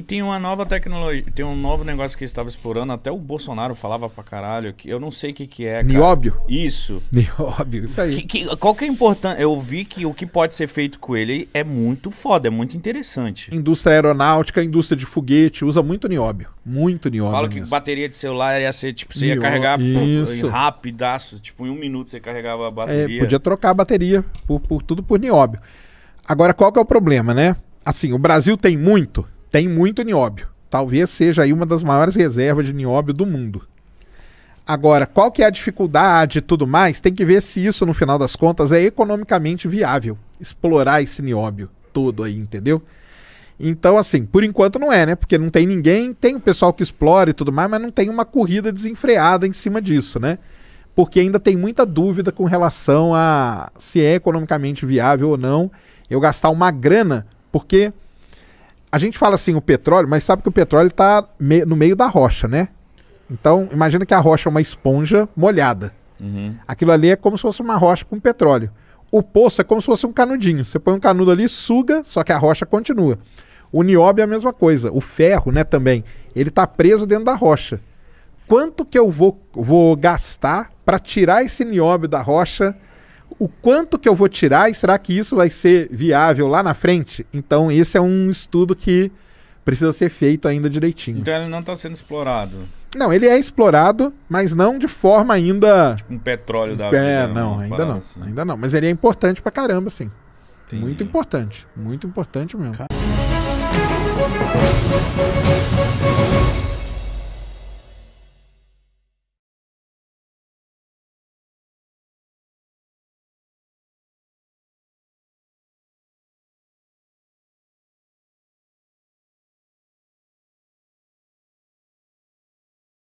E tem uma nova tecnologia, tem um novo negócio que eles estavam explorando, até o Bolsonaro falava pra caralho, que eu não sei o que, que é. Cara. Nióbio? Isso. Nióbio, isso aí. Que, que, qual que é importante? Eu vi que o que pode ser feito com ele é muito foda, é muito interessante. Indústria aeronáutica, indústria de foguete, usa muito nióbio. Muito nióbio. Fala que bateria de celular ia ser, tipo, você ia carregar isso. rapidaço, tipo, em um minuto você carregava a é, bateria. É, podia trocar a bateria, por, por tudo por nióbio. Agora, qual que é o problema, né? Assim, o Brasil tem muito, tem muito nióbio. Talvez seja aí uma das maiores reservas de nióbio do mundo. Agora, qual que é a dificuldade e tudo mais? Tem que ver se isso, no final das contas, é economicamente viável. Explorar esse nióbio todo aí, entendeu? Então, assim, por enquanto não é, né? Porque não tem ninguém, tem o pessoal que explora e tudo mais, mas não tem uma corrida desenfreada em cima disso, né? Porque ainda tem muita dúvida com relação a se é economicamente viável ou não eu gastar uma grana, porque a gente fala assim o petróleo, mas sabe que o petróleo está me no meio da rocha, né? Então, imagina que a rocha é uma esponja molhada. Uhum. Aquilo ali é como se fosse uma rocha com petróleo. O poço é como se fosse um canudinho. Você põe um canudo ali, suga, só que a rocha continua. O nióbio é a mesma coisa. O ferro, né, também, ele está preso dentro da rocha. Quanto que eu vou, vou gastar para tirar esse nióbio da rocha o quanto que eu vou tirar e será que isso vai ser viável lá na frente? Então, esse é um estudo que precisa ser feito ainda direitinho. Então, ele não está sendo explorado. Não, ele é explorado, mas não de forma ainda. Tipo um petróleo da é, vida. É, não, ainda não. Assim. Ainda não. Mas ele é importante pra caramba, sim. Entendi. Muito importante. Muito importante mesmo. Car...